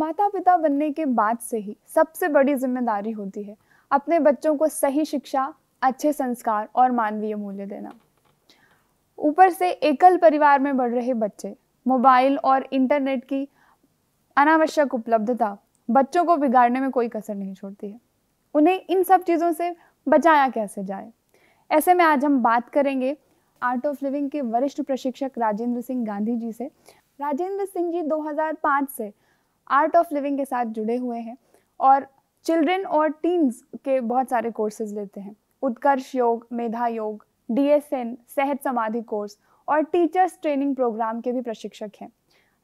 माता पिता बनने के बाद से ही सबसे बड़ी जिम्मेदारी होती है अपने बच्चों को सही शिक्षा अच्छे संस्कार और मानवीय मूल्य देना ऊपर से एकल परिवार में बढ़ रहे बच्चे मोबाइल और इंटरनेट की अनावश्यक उपलब्धता बच्चों को बिगाड़ने में कोई कसर नहीं छोड़ती है उन्हें इन सब चीज़ों से बचाया कैसे जाए ऐसे में आज हम बात करेंगे आर्ट ऑफ लिविंग के वरिष्ठ प्रशिक्षक राजेंद्र सिंह गांधी जी से राजेंद्र सिंह जी 2005 से आर्ट ऑफ लिविंग के साथ जुड़े हुए हैं और चिल्ड्रेन और टीन्स के बहुत सारे कोर्सेज लेते हैं उत्कर्ष योग मेधा योग डीएसएन सेहत समाधि कोर्स और टीचर्स ट्रेनिंग प्रोग्राम के भी प्रशिक्षक हैं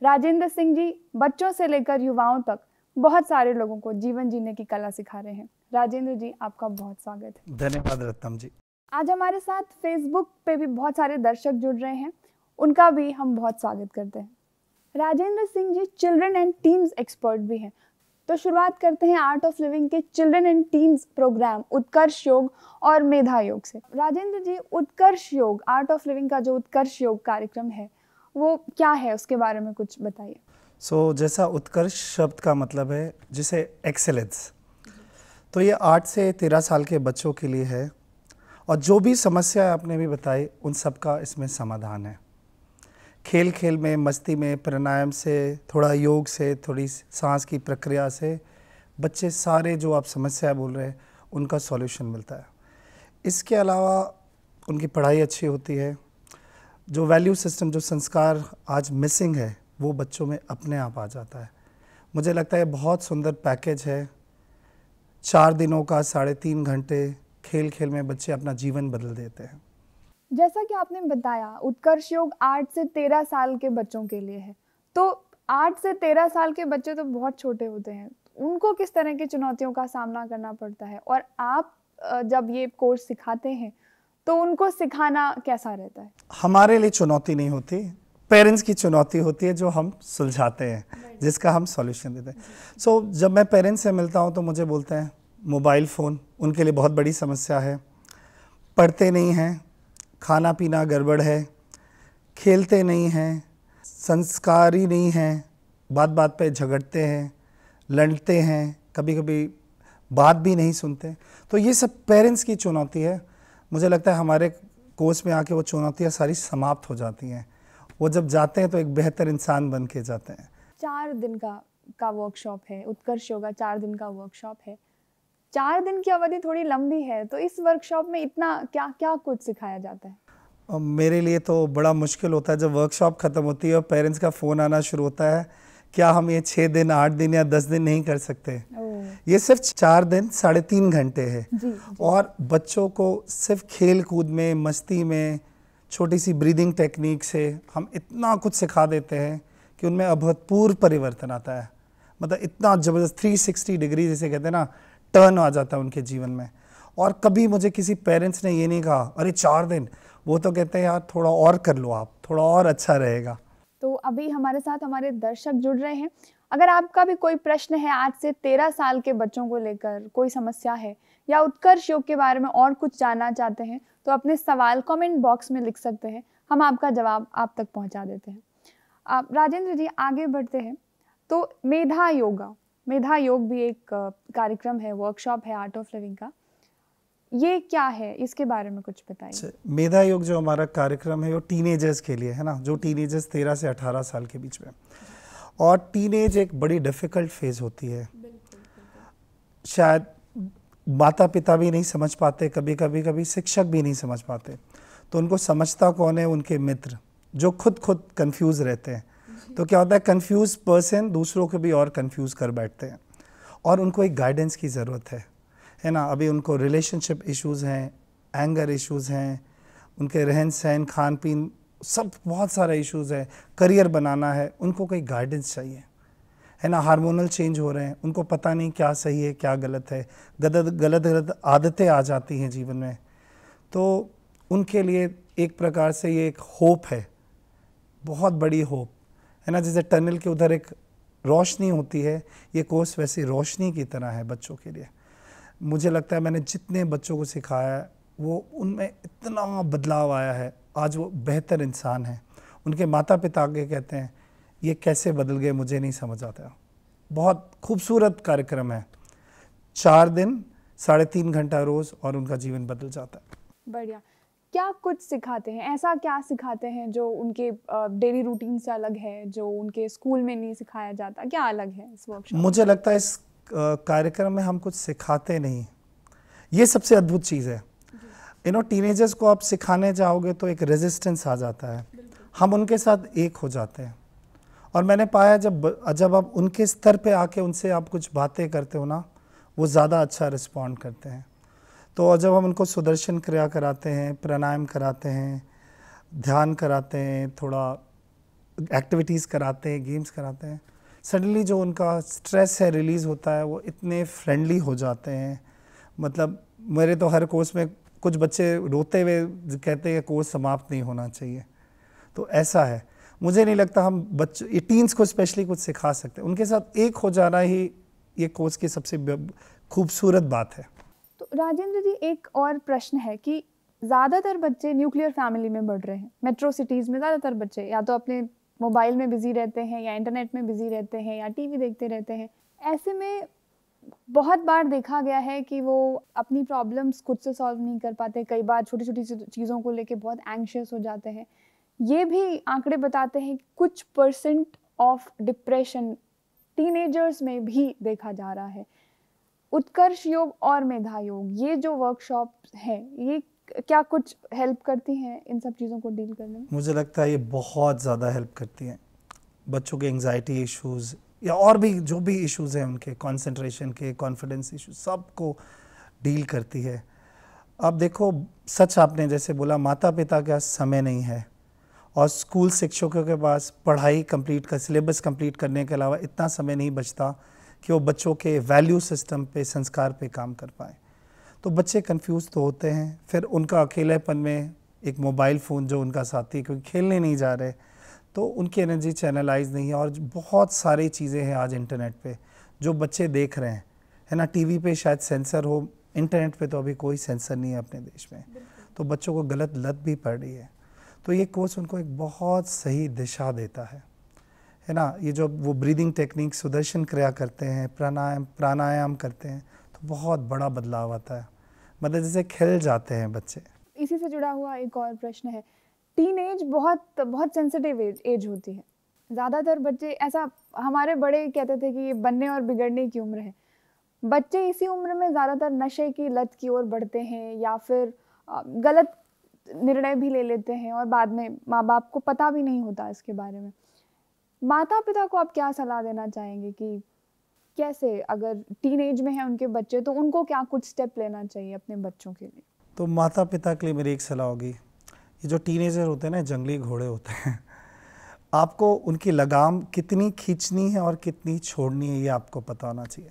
राजेंद्र सिंह जी बच्चों से लेकर युवाओं तक बहुत सारे लोगों को जीवन जीने की कला सिखा रहे हैं राजेंद्र जी आपका बहुत स्वागत है धन्यवाद रत्तम जी आज हमारे साथ फेसबुक पे भी बहुत सारे दर्शक जुड़ रहे हैं उनका भी हम बहुत स्वागत करते हैं Rajendra Singh ji children and teens expert भी हैं तो शुरुआत करते हैं आर्ट ऑफ लिविंग के children and teens program Utkarsh Yoga और मेधा योग से राजेंद्र जी उत्कर्ष योग आर्ट ऑफ लिविंग का जो उत्कर्ष योग कार्यक्रम है वो क्या है उसके बारे में कुछ बताइए सो so, जैसा उत्कर्ष शब्द का मतलब है जिसे एक्सेलेंस तो ये आठ से तेरह साल के बच्चों के लिए है और जो भी समस्या आपने भी बताई उन सब का इसमें समाधान है खेल खेल में मस्ती में प्राणायाम से थोड़ा योग से थोड़ी सांस की प्रक्रिया से बच्चे सारे जो आप समस्या बोल रहे हैं उनका सॉल्यूशन मिलता है इसके अलावा उनकी पढ़ाई अच्छी होती है जो वैल्यू सिस्टम जो संस्कार आज मिसिंग है वो बच्चों में अपने आप आ जाता है मुझे लगता है बहुत सुंदर पैकेज है चार दिनों का साढ़े तीन घंटे खेल खेल में बच्चे अपना जीवन बदल देते हैं जैसा कि आपने बताया उत्कर्ष योग आठ से तेरह साल के बच्चों के लिए है तो आठ से तेरह साल के बच्चे तो बहुत छोटे होते हैं उनको किस तरह की चुनौतियों का सामना करना पड़ता है और आप जब ये कोर्स सिखाते हैं तो उनको सिखाना कैसा रहता है हमारे लिए चुनौती नहीं होती पेरेंट्स की चुनौती होती है जो हम सुलझाते हैं जिसका हम सॉल्यूशन देते हैं सो so, जब मैं पेरेंट्स से मिलता हूँ तो मुझे बोलते हैं मोबाइल फ़ोन उनके लिए बहुत बड़ी समस्या है पढ़ते नहीं हैं खाना पीना गड़बड़ है खेलते नहीं हैं संस्कारी नहीं हैं बात बात पे झगड़ते हैं लड़ते हैं कभी कभी बात भी नहीं सुनते तो ये सब पेरेंट्स की चुनौती है मुझे लगता है हमारे कोर्स में आके वो चुनौतियाँ सारी समाप्त हो जाती हैं वो जब जाते हैं तो एक बेहतर इंसान बन के जाते हैं चार दिन का का वर्कशॉप है उत्कर्ष योगा चार दिन का वर्कशॉप है चार दिन की अवधि थोड़ी लंबी है तो इस वर्कशॉप में इतना क्या क्या कुछ सिखाया जाता है मेरे लिए तो बड़ा मुश्किल होता है जब वर्कशॉप ख़त्म होती है और पेरेंट्स का फ़ोन आना शुरू होता है क्या हम ये छः दिन आठ दिन या दस दिन नहीं कर सकते ये सिर्फ चार दिन साढ़े तीन घंटे है जी, जी। और बच्चों को सिर्फ खेल कूद में मस्ती में छोटी सी ब्रीदिंग टेक्निक से हम इतना कुछ सिखा देते हैं कि उनमें अभूतपूर्व परिवर्तन आता है मतलब इतना ज़बरदस्त 360 डिग्री जैसे कहते हैं ना टर्न आ जाता है उनके जीवन में और कभी मुझे किसी पेरेंट्स ने ये नहीं कहा अरे चार दिन वो तो कहते हैं यार थोड़ा और कर लो आप थोड़ा और अच्छा रहेगा तो अभी हमारे साथ हमारे दर्शक जुड़ रहे हैं अगर आपका भी कोई प्रश्न है आज से तेरह साल के बच्चों को लेकर कोई समस्या है या उत्कर्ष योग के बारे में और कुछ जानना चाहते हैं तो अपने सवाल कमेंट बॉक्स में लिख सकते हैं हम आपका जवाब आप तक पहुंचा देते हैं राजेंद्र जी आगे बढ़ते हैं तो मेधा योगा मेधा योग भी एक कार्यक्रम है वर्कशॉप है आर्ट ऑफ लिविंग का ये क्या है इसके बारे में कुछ बताइए अच्छा, मेधा योग जो हमारा कार्यक्रम है वो टीनेजर्स के लिए है ना जो टीनेजर्स तेरह से अठारह साल के बीच में और टीनेज एक बड़ी डिफ़िकल्ट फेज़ होती है शायद माता पिता भी नहीं समझ पाते कभी कभी कभी शिक्षक भी नहीं समझ पाते तो उनको समझता कौन है उनके मित्र जो खुद खुद कंफ्यूज रहते हैं तो क्या होता है कन्फ्यूज पर्सन दूसरों को भी और कन्फ्यूज कर बैठते हैं और उनको एक गाइडेंस की ज़रूरत है है ना अभी उनको रिलेशनशिप इश्यूज हैं एंगर इश्यूज हैं उनके रहन सहन खान पीन सब बहुत सारे इश्यूज हैं करियर बनाना है उनको कोई गाइडेंस चाहिए है ना हार्मोनल चेंज हो रहे हैं उनको पता नहीं क्या सही है क्या गलत है गलत गलत गलत आदतें आ जाती हैं जीवन में तो उनके लिए एक प्रकार से ये एक होप है बहुत बड़ी होप है ना जैसे टनल के उधर एक रोशनी होती है ये कोर्स वैसे रोशनी की तरह है बच्चों के लिए मुझे लगता है मैंने जितने बच्चों को सिखाया वो उनमें इतना बदलाव आया है आज वो बेहतर इंसान हैं उनके माता पिता आगे कहते हैं ये कैसे बदल गए मुझे नहीं समझ आता बहुत खूबसूरत कार्यक्रम है चार दिन साढ़े तीन घंटा रोज़ और उनका जीवन बदल जाता है बढ़िया क्या कुछ सिखाते हैं ऐसा क्या सिखाते हैं जो उनके डेली रूटीन से अलग है जो उनके स्कूल में नहीं सिखाया जाता क्या अलग है इस वर्कशॉप मुझे लगता है इस कार्यक्रम में हम कुछ सिखाते नहीं ये सबसे अद्भुत चीज़ है यू नो टीनेजर्स को आप सिखाने जाओगे तो एक रेजिस्टेंस आ जाता है हम उनके साथ एक हो जाते हैं और मैंने पाया जब जब आप उनके स्तर पे आके उनसे आप कुछ बातें करते हो ना वो ज़्यादा अच्छा रिस्पॉन्ड करते हैं तो जब हम उनको सुदर्शन क्रिया कराते हैं प्राणायाम कराते हैं ध्यान कराते हैं थोड़ा एक्टिविटीज़ कराते हैं गेम्स कराते हैं सडनली जो उनका स्ट्रेस है रिलीज़ होता है वो इतने फ्रेंडली हो जाते हैं मतलब मेरे तो हर कोर्स में कुछ बच्चे रोते हुए कहते हैं कोर्स समाप्त नहीं होना चाहिए तो ऐसा है मुझे नहीं लगता हम बच्चों ये टीन्स को स्पेशली कुछ सिखा सकते हैं उनके साथ एक हो जाना ही ये कोर्स की सबसे खूबसूरत बात है राजेंद्र जी एक और प्रश्न है कि ज़्यादातर बच्चे न्यूक्लियर फैमिली में बढ़ रहे हैं मेट्रो सिटीज़ में ज़्यादातर बच्चे या तो अपने मोबाइल में बिज़ी रहते हैं या इंटरनेट में बिज़ी रहते हैं या टीवी देखते रहते हैं ऐसे में बहुत बार देखा गया है कि वो अपनी प्रॉब्लम्स खुद से सॉल्व नहीं कर पाते कई बार छोटी छोटी चीज़ों को लेके बहुत एंक्शियस हो जाते हैं ये भी आंकड़े बताते हैं कि कुछ परसेंट ऑफ डिप्रेशन टीनेजर्स में भी देखा जा रहा है उत्कर्ष योग और मेधा योग ये जो वर्कशॉप है ये क्या कुछ हेल्प करती हैं इन सब चीज़ों को डील करने में मुझे लगता है ये बहुत ज़्यादा हेल्प करती हैं बच्चों के एंगजाइटी इश्यूज़ या और भी जो भी इश्यूज़ हैं उनके कंसंट्रेशन के कॉन्फिडेंस इशू सबको डील करती है अब देखो सच आपने जैसे बोला माता पिता का समय नहीं है और स्कूल शिक्षकों के पास पढ़ाई कंप्लीट कर सिलेबस कंप्लीट करने के अलावा इतना समय नहीं बचता कि वो बच्चों के वैल्यू सिस्टम पे संस्कार पे काम कर पाए तो बच्चे कंफ्यूज तो होते हैं फिर उनका अकेलेपन में एक मोबाइल फ़ोन जो उनका साथी है क्योंकि खेलने नहीं जा रहे तो उनकी एनर्जी चैनलाइज नहीं है और बहुत सारी चीज़ें हैं आज इंटरनेट पे जो बच्चे देख रहे हैं है ना टीवी पे शायद सेंसर हो इंटरनेट पे तो अभी कोई सेंसर नहीं है अपने देश में तो बच्चों को गलत लत भी पड़ रही है तो ये कोर्स उनको एक बहुत सही दिशा देता है है ना ये जो वो ब्रीदिंग टेक्निक सुदर्शन क्रिया करते हैं प्राणायाम प्राणायाम करते हैं तो बहुत बड़ा बदलाव आता है मतलब जैसे खिल जाते हैं बच्चे इसी से जुड़ा हुआ एक और प्रश्न है टीन एज बहुत बहुत सेंसिटिव एज, एज होती है ज़्यादातर बच्चे ऐसा हमारे बड़े कहते थे कि ये बनने और बिगड़ने की उम्र है बच्चे इसी उम्र में ज़्यादातर नशे की लत की ओर बढ़ते हैं या फिर गलत निर्णय भी ले लेते हैं और बाद में माँ बाप को पता भी नहीं होता इसके बारे में माता पिता को आप क्या सलाह देना चाहेंगे कि कैसे अगर टीनेज में है उनके बच्चे तो उनको क्या कुछ स्टेप लेना चाहिए अपने बच्चों के लिए तो माता पिता के लिए मेरी एक सलाह होगी ये जो टीन होते हैं ना जंगली घोड़े होते हैं आपको उनकी लगाम कितनी खींचनी है और कितनी छोड़नी है ये आपको पता होना चाहिए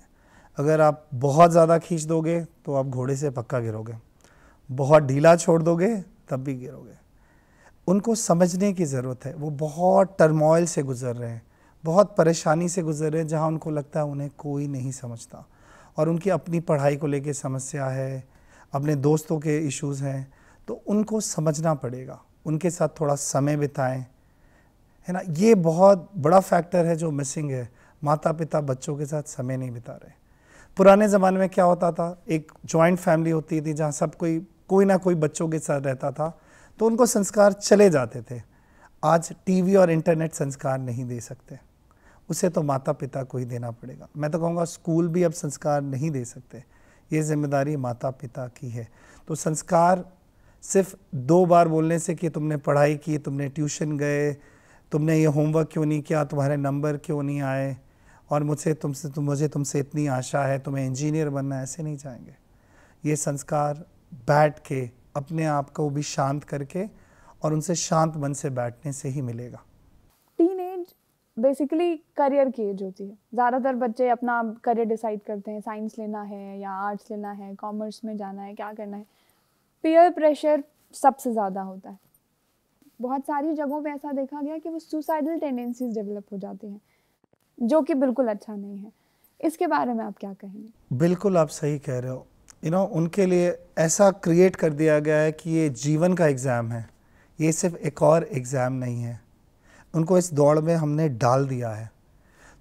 अगर आप बहुत ज़्यादा खींच दोगे तो आप घोड़े से पक्का गिरोगे बहुत ढीला छोड़ दोगे तब भी गिरोगे उनको समझने की ज़रूरत है वो बहुत टर्मोइल से गुजर रहे हैं बहुत परेशानी से गुजर रहे हैं जहाँ उनको लगता है उन्हें कोई नहीं समझता और उनकी अपनी पढ़ाई को लेके समस्या है अपने दोस्तों के इश्यूज़ हैं तो उनको समझना पड़ेगा उनके साथ थोड़ा समय बिताएं है ना ये बहुत बड़ा फैक्टर है जो मिसिंग है माता पिता बच्चों के साथ समय नहीं बिता रहे पुराने ज़माने में क्या होता था एक जॉइंट फैमिली होती थी जहाँ सब कोई कोई ना कोई बच्चों के साथ रहता था तो उनको संस्कार चले जाते थे आज टीवी और इंटरनेट संस्कार नहीं दे सकते उसे तो माता पिता को ही देना पड़ेगा मैं तो कहूँगा स्कूल भी अब संस्कार नहीं दे सकते ये जिम्मेदारी माता पिता की है तो संस्कार सिर्फ दो बार बोलने से कि तुमने पढ़ाई की तुमने ट्यूशन गए तुमने ये होमवर्क क्यों नहीं किया तुम्हारे नंबर क्यों नहीं आए और मुझसे तुमसे तुम मुझे तुमसे इतनी आशा है तुम्हें इंजीनियर बनना ऐसे नहीं चाहेंगे ये संस्कार बैठ के अपने आप को भी शांत करके और उनसे शांत मन से बैठने से ही मिलेगा टीन एज बेसिकली करियर की एज होती है ज़्यादातर बच्चे अपना करियर डिसाइड करते हैं साइंस लेना है या आर्ट्स लेना है कॉमर्स में जाना है क्या करना है पीयर प्रेशर सबसे ज़्यादा होता है बहुत सारी जगहों पे ऐसा देखा गया कि वो सुसाइडल टेंडेंसीज डेवलप हो जाती हैं जो कि बिल्कुल अच्छा नहीं है इसके बारे में आप क्या कहेंगे बिल्कुल आप सही कह रहे हो यू नो उनके लिए ऐसा क्रिएट कर दिया गया है कि ये जीवन का एग्ज़ाम है ये सिर्फ एक और एग्ज़ाम नहीं है उनको इस दौड़ में हमने डाल दिया है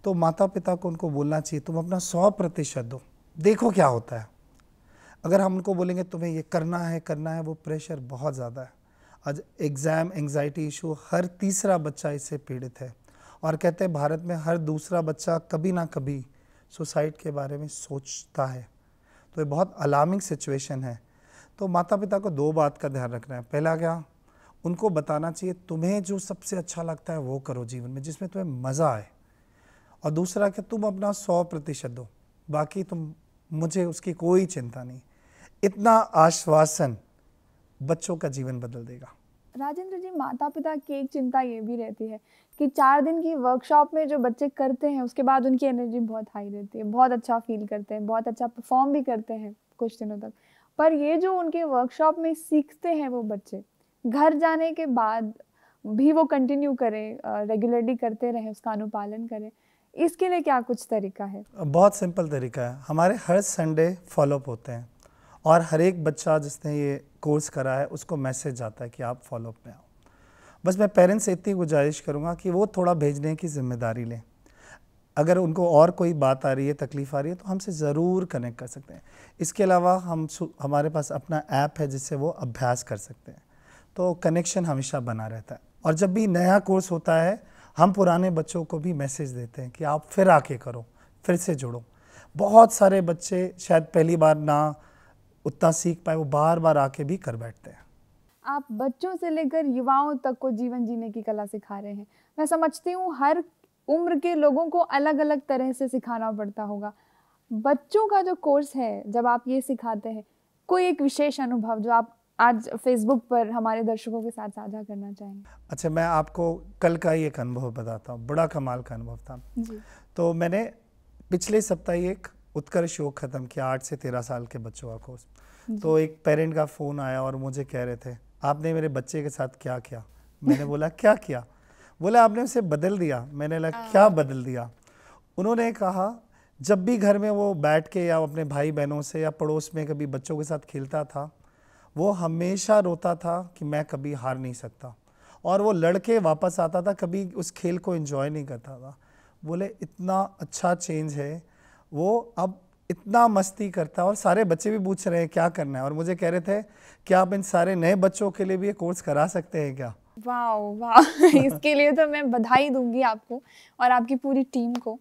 तो माता पिता को उनको बोलना चाहिए तुम अपना सौ प्रतिशत दो देखो क्या होता है अगर हम उनको बोलेंगे तुम्हें ये करना है करना है वो प्रेशर बहुत ज़्यादा है आज एग्ज़ाम एंग्जाइटी इशू हर तीसरा बच्चा इससे पीड़ित है और कहते हैं भारत में हर दूसरा बच्चा कभी ना कभी सुसाइड के बारे में सोचता है तो ये बहुत अलार्मिंग सिचुएशन है तो माता पिता को दो बात का ध्यान रखना है पहला क्या उनको बताना चाहिए तुम्हें जो सबसे अच्छा लगता है वो करो जीवन में जिसमें तुम्हें मज़ा आए और दूसरा कि तुम अपना सौ प्रतिशत दो बाकी तुम मुझे उसकी कोई चिंता नहीं इतना आश्वासन बच्चों का जीवन बदल देगा राजेंद्र जी माता पिता की एक चिंता ये भी रहती है कि चार दिन की वर्कशॉप में जो बच्चे करते हैं उसके बाद उनकी एनर्जी बहुत हाई रहती है बहुत अच्छा फील करते हैं बहुत अच्छा परफॉर्म भी करते हैं कुछ दिनों तक पर ये जो उनके वर्कशॉप में सीखते हैं वो बच्चे घर जाने के बाद भी वो कंटिन्यू करें रेगुलरली करते रहें उसका अनुपालन करें इसके लिए क्या कुछ तरीका है बहुत सिंपल तरीका है हमारे हर संडे फॉलोअप होते हैं और हर एक बच्चा जिसने ये कोर्स करा है उसको मैसेज आता है कि आप फॉलोअप में आओ बस मैं पेरेंट्स से इतनी गुजारिश करूँगा कि वो थोड़ा भेजने की जिम्मेदारी लें अगर उनको और कोई बात आ रही है तकलीफ़ आ रही है तो हमसे ज़रूर कनेक्ट कर सकते हैं इसके अलावा हम हमारे पास अपना ऐप है जिससे वो अभ्यास कर सकते हैं तो कनेक्शन हमेशा बना रहता है और जब भी नया कोर्स होता है हम पुराने बच्चों को भी मैसेज देते हैं कि आप फिर आके करो फिर से जुड़ो बहुत सारे बच्चे शायद पहली बार ना उतना सीख पाए वो बार बार आके भी कर बैठते हैं आप बच्चों से लेकर युवाओं तक को जीवन जीने की कला सिखा रहे हैं मैं समझती हूँ हर उम्र के लोगों को अलग अलग तरह से सिखाना पड़ता होगा बच्चों का जो कोर्स है जब आप ये सिखाते हैं कोई एक विशेष अनुभव जो आप आज फेसबुक पर हमारे दर्शकों के साथ साझा करना चाहेंगे अच्छा मैं आपको कल का ही एक अनुभव बताता हूँ बड़ा कमाल का अनुभव था जी। तो मैंने पिछले सप्ताह ही एक उत्कर्ष योग ख़त्म किया आठ से तेरह साल के बच्चों का कोर्स तो एक पेरेंट का फ़ोन आया और मुझे कह रहे थे आपने मेरे बच्चे के साथ क्या किया मैंने बोला क्या किया बोला आपने उसे बदल दिया मैंने बोला क्या हाँ। बदल दिया उन्होंने कहा जब भी घर में वो बैठ के या अपने भाई बहनों से या पड़ोस में कभी बच्चों के साथ खेलता था वो हमेशा रोता था कि मैं कभी हार नहीं सकता और वो लड़के वापस आता था कभी उस खेल को इन्जॉय नहीं करता था बोले इतना अच्छा चेंज है वो अब इतना मस्ती करता है और सारे बच्चे भी पूछ रहे हैं क्या करना है और मुझे कह रहे थे क्या आप इन सारे नए बच्चों के लिए भी ये कोर्स करा सकते हैं क्या वाह वाह इसके लिए तो मैं बधाई दूंगी आपको और आपकी पूरी टीम को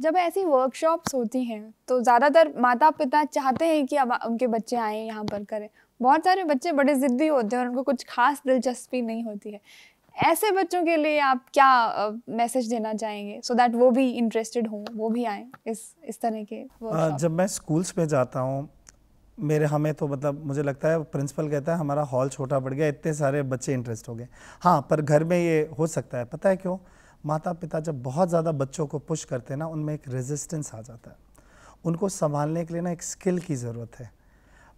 जब ऐसी वर्कशॉप्स होती हैं तो ज़्यादातर माता पिता चाहते हैं कि अब उनके बच्चे आए यहाँ पर करें बहुत सारे बच्चे बड़े ज़िद्दी होते हैं और उनको कुछ खास दिलचस्पी नहीं होती है ऐसे बच्चों के लिए आप क्या मैसेज uh, देना चाहेंगे सो so दैट वो भी इंटरेस्टेड हों वो भी आए इस इस तरह के uh, जब मैं स्कूल्स में जाता हूँ मेरे हमें तो मतलब मुझे लगता है प्रिंसिपल कहता है हमारा हॉल छोटा पड़ गया इतने सारे बच्चे इंटरेस्ट हो गए हाँ पर घर में ये हो सकता है पता है क्यों माता पिता जब बहुत ज़्यादा बच्चों को पुश करते हैं ना उनमें एक रेजिस्टेंस आ जाता है उनको संभालने के लिए ना एक स्किल की ज़रूरत है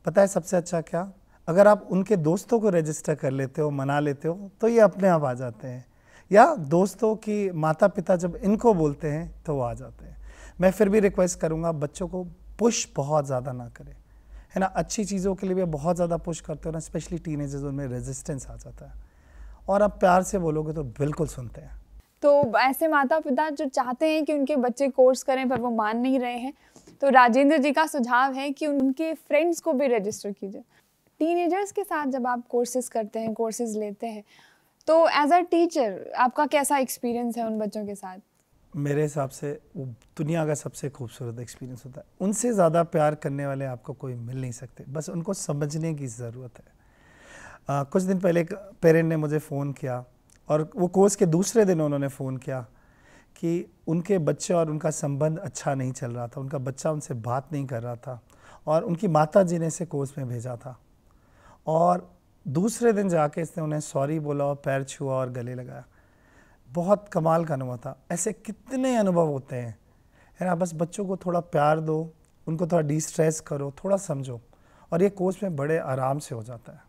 पता है सबसे अच्छा क्या अगर आप उनके दोस्तों को रजिस्टर कर लेते हो मना लेते हो तो ये अपने आप आ जाते हैं या दोस्तों की माता पिता जब इनको बोलते हैं तो वो आ जाते हैं मैं फिर भी रिक्वेस्ट करूँगा बच्चों को पुश बहुत ज़्यादा ना करें है ना अच्छी चीज़ों के लिए भी बहुत ज़्यादा पुश करते हो ना स्पेशली टीन उनमें रेजिस्टेंस आ जाता है और आप प्यार से बोलोगे तो बिल्कुल सुनते हैं तो ऐसे माता पिता जो चाहते हैं कि उनके बच्चे कोर्स करें पर वो मान नहीं रहे हैं तो राजेंद्र जी का सुझाव है कि उनके फ्रेंड्स को भी रजिस्टर कीजिए टीनेजर्स के साथ जब आप कोर्सेज करते हैं कोर्सेज लेते हैं तो एज अ टीचर आपका कैसा एक्सपीरियंस है उन बच्चों के साथ मेरे हिसाब से वो दुनिया का सबसे खूबसूरत एक्सपीरियंस होता है उनसे ज़्यादा प्यार करने वाले आपको कोई मिल नहीं सकते बस उनको समझने की ज़रूरत है आ, कुछ दिन पहले एक पेरेंट ने मुझे फ़ोन किया और वो कोर्स के दूसरे दिन उन्होंने फ़ोन किया कि उनके बच्चे और उनका संबंध अच्छा नहीं चल रहा था उनका बच्चा उनसे बात नहीं कर रहा था और उनकी माता जी ने इसे कोर्स में भेजा था और दूसरे दिन जाके इसने उन्हें सॉरी बोला और पैर छुआ और गले लगाया बहुत कमाल का अनुभव था ऐसे कितने अनुभव होते हैं है ना बस बच्चों को थोड़ा प्यार दो उनको थोड़ा डिस्ट्रेस करो थोड़ा समझो और ये कोर्स में बड़े आराम से हो जाता है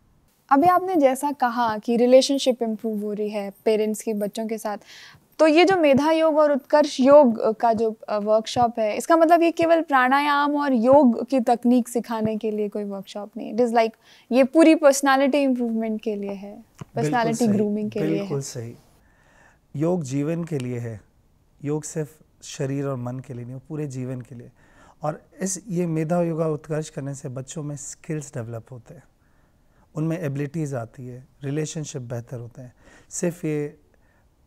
अभी आपने जैसा कहा कि रिलेशनशिप इम्प्रूव हो रही है पेरेंट्स की बच्चों के साथ तो ये जो मेधा योग और उत्कर्ष योग का जो वर्कशॉप है इसका मतलब ये केवल प्राणायाम और योग की तकनीक सिखाने के लिए कोई वर्कशॉप नहीं इट इज़ लाइक ये पूरी पर्सनालिटी इम्प्रूवमेंट के लिए है पर्सनालिटी ग्रूमिंग के लिए बिल्कुल सही योग जीवन के लिए है योग सिर्फ शरीर और मन के लिए नहीं पूरे जीवन के लिए और इस ये मेधा योगा उत्कर्ष करने से बच्चों में स्किल्स डेवलप होते हैं उनमें एबिलिटीज़ आती है रिलेशनशिप बेहतर होते हैं सिर्फ ये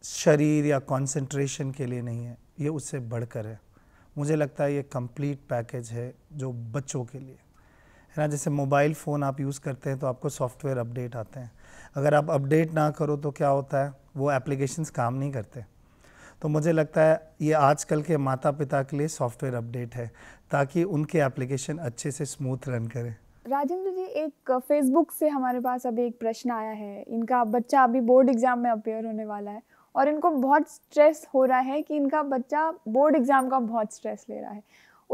शरीर या कंसंट्रेशन के लिए नहीं है ये उससे बढ़कर है मुझे लगता है ये कंप्लीट पैकेज है जो बच्चों के लिए है ना जैसे मोबाइल फ़ोन आप यूज़ करते हैं तो आपको सॉफ्टवेयर अपडेट आते हैं अगर आप अपडेट ना करो तो क्या होता है वो एप्लीकेशंस काम नहीं करते तो मुझे लगता है ये आजकल के माता पिता के लिए सॉफ्टवेयर अपडेट है ताकि उनके एप्लीकेशन अच्छे से स्मूथ रन करें राजेंद्र जी एक फेसबुक uh, से हमारे पास अभी एक प्रश्न आया है इनका बच्चा अभी बोर्ड एग्जाम में अपेयर होने वाला है और इनको बहुत स्ट्रेस हो रहा है कि इनका बच्चा बोर्ड एग्ज़ाम का बहुत स्ट्रेस ले रहा है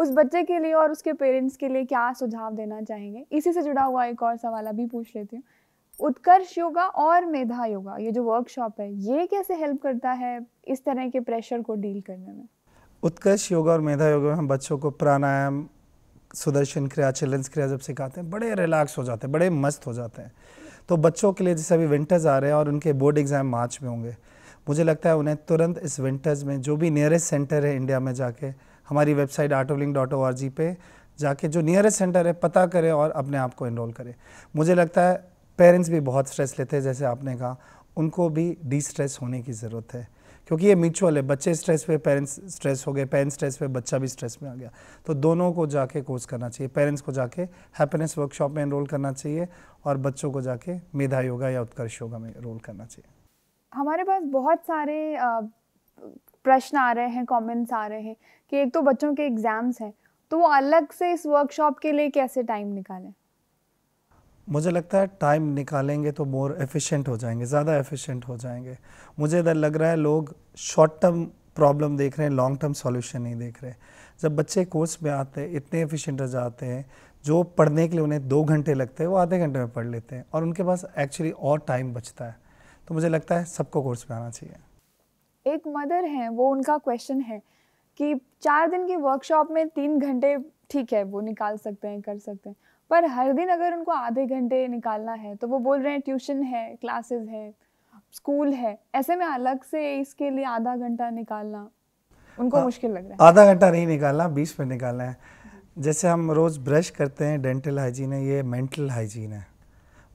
उस बच्चे के लिए और उसके पेरेंट्स के लिए क्या सुझाव देना चाहेंगे इसी से जुड़ा हुआ एक और सवाल अभी पूछ लेती हूँ उत्कर्ष योगा और मेधा योगा ये जो वर्कशॉप है ये कैसे हेल्प करता है इस तरह के प्रेशर को डील करने में उत्कर्ष योगा और मेधा योगा में हम बच्चों को प्राणायाम सुदर्शन क्रिया चिल्ड्रंस क्रिया जब सिखाते हैं बड़े रिलैक्स हो जाते हैं बड़े मस्त हो जाते हैं तो बच्चों के लिए जैसे अभी विंटर्स आ रहे हैं और उनके बोर्ड एग्ज़ाम मार्च में होंगे मुझे लगता है उन्हें तुरंत इस विंटर्स में जो भी नियरेस्ट सेंटर है इंडिया में जाके हमारी website art of dot O R G पे जाके जो नियरेस्ट सेंटर है पता करें और अपने आप को इनरोल करें मुझे लगता है पेरेंट्स भी बहुत स्ट्रेस लेते हैं जैसे आपने कहा उनको भी डी स्ट्रेस होने की ज़रूरत है क्योंकि ये म्यूचुअल है बच्चे स्ट्रेस पे पेरेंट्स स्ट्रेस हो गए पेरेंट्स स्ट्रेस पे बच्चा भी स्ट्रेस में आ गया तो दोनों को जाके कोर्स करना चाहिए पेरेंट्स को जाके हैप्पीनेस वर्कशॉप में एनरोल करना चाहिए और बच्चों को जाके मेधा योगा या उत्कर्ष योगा में रोल करना चाहिए हमारे पास बहुत सारे प्रश्न आ रहे हैं कमेंट्स आ रहे हैं कि एक तो बच्चों के एग्ज़ाम्स हैं तो वो अलग से इस वर्कशॉप के लिए कैसे टाइम निकालें मुझे लगता है टाइम निकालेंगे तो मोर एफिशिएंट हो जाएंगे ज़्यादा एफिशिएंट हो जाएंगे मुझे इधर लग रहा है लोग शॉर्ट टर्म प्रॉब्लम देख रहे हैं लॉन्ग टर्म सॉल्यूशन नहीं देख रहे जब बच्चे कोर्स में आते हैं इतने एफिशिएंट हो जाते हैं जो पढ़ने के लिए उन्हें दो घंटे लगते हैं वो आधे घंटे में पढ़ लेते हैं और उनके पास एक्चुअली और टाइम बचता है तो मुझे लगता है सबको कोर्स पे आना चाहिए एक मदर हैं वो उनका क्वेश्चन है कि चार दिन की वर्कशॉप में तीन घंटे ठीक है वो निकाल सकते हैं कर सकते हैं पर हर दिन अगर उनको आधे घंटे निकालना है तो वो बोल रहे हैं ट्यूशन है क्लासेस है स्कूल है ऐसे में अलग से इसके लिए आधा घंटा निकालना उनको आ, हाँ, मुश्किल लग रहा है आधा घंटा नहीं निकालना बीस मिनट निकालना है जैसे हम रोज़ ब्रश करते हैं डेंटल हाइजीन है ये मेंटल हाइजीन है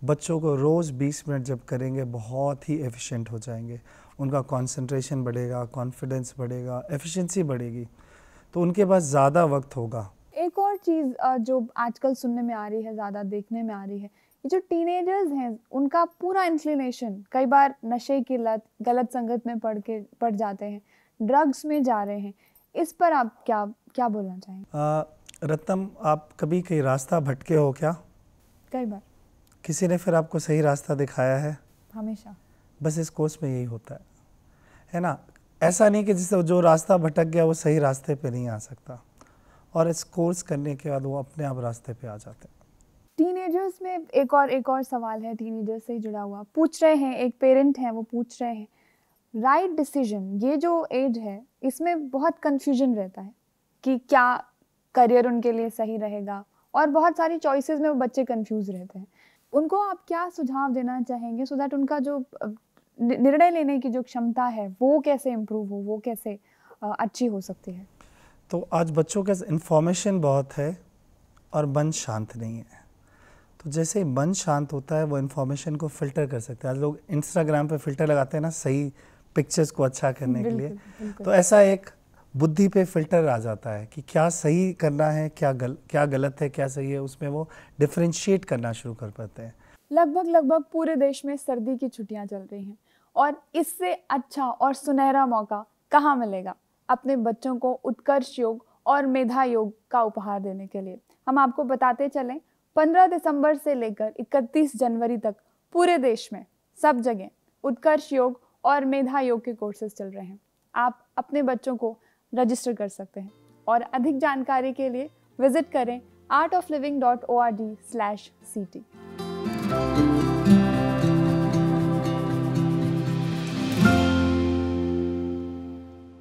बच्चों को रोज़ 20 मिनट जब करेंगे बहुत ही एफिशिएंट हो जाएंगे उनका कंसंट्रेशन बढ़ेगा कॉन्फिडेंस बढ़ेगा एफिशिएंसी बढ़ेगी तो उनके पास ज़्यादा वक्त होगा एक और चीज़ जो आजकल सुनने में आ रही है ज़्यादा देखने में आ रही है ये जो टीनेजर्स हैं उनका पूरा इंक्लिनेशन कई बार नशे की लत गलत संगत में पड़ के पड़ जाते हैं ड्रग्स में जा रहे हैं इस पर आप क्या क्या बोलना चाहेंगे रत्नम आप कभी कहीं रास्ता भटके हो क्या कई बार किसी ने फिर आपको सही रास्ता दिखाया है हमेशा बस इस कोर्स में यही होता है है ना ऐसा नहीं कि जिससे जो रास्ता भटक गया वो सही रास्ते पे नहीं आ सकता और इस कोर्स करने के बाद वो अपने आप रास्ते पे आ जाते हैं टीनेजर्स में एक और एक और सवाल है टीनेजर्स से जुड़ा हुआ पूछ रहे हैं एक पेरेंट हैं वो पूछ रहे हैं राइट right डिसीजन ये जो एज है इसमें बहुत कन्फ्यूजन रहता है कि क्या करियर उनके लिए सही रहेगा और बहुत सारी चॉइसेस में वो बच्चे कंफ्यूज रहते हैं उनको आप क्या सुझाव देना चाहेंगे सो so दैट उनका जो निर्णय लेने की जो क्षमता है वो कैसे इम्प्रूव हो वो कैसे अच्छी हो सकती है तो आज बच्चों के इंफॉर्मेशन बहुत है और मन शांत नहीं है तो जैसे ही मन शांत होता है वो इन्फॉर्मेशन को फिल्टर कर सकते हैं आज लोग इंस्टाग्राम पे फिल्टर लगाते हैं ना सही पिक्चर्स को अच्छा करने के लिए तो ऐसा एक बुद्धि पे फिल्टर आ जाता है कि क्या सही करना है क्या गल क्या गलत है क्या सही है उसमें वो डिफ्रेंशिएट करना शुरू कर पाते हैं लगभग लगभग पूरे देश में सर्दी की छुट्टियां चल रही हैं और इससे अच्छा और सुनहरा मौका कहाँ मिलेगा अपने बच्चों को उत्कर्ष योग और मेधा योग का उपहार देने के लिए हम आपको बताते चलें 15 दिसंबर से लेकर 31 जनवरी तक पूरे देश में सब जगह उत्कर्ष योग और मेधा योग के कोर्सेज चल रहे हैं आप अपने बच्चों को रजिस्टर कर सकते हैं और अधिक जानकारी के लिए विजिट करें art of living dot O R D slash C T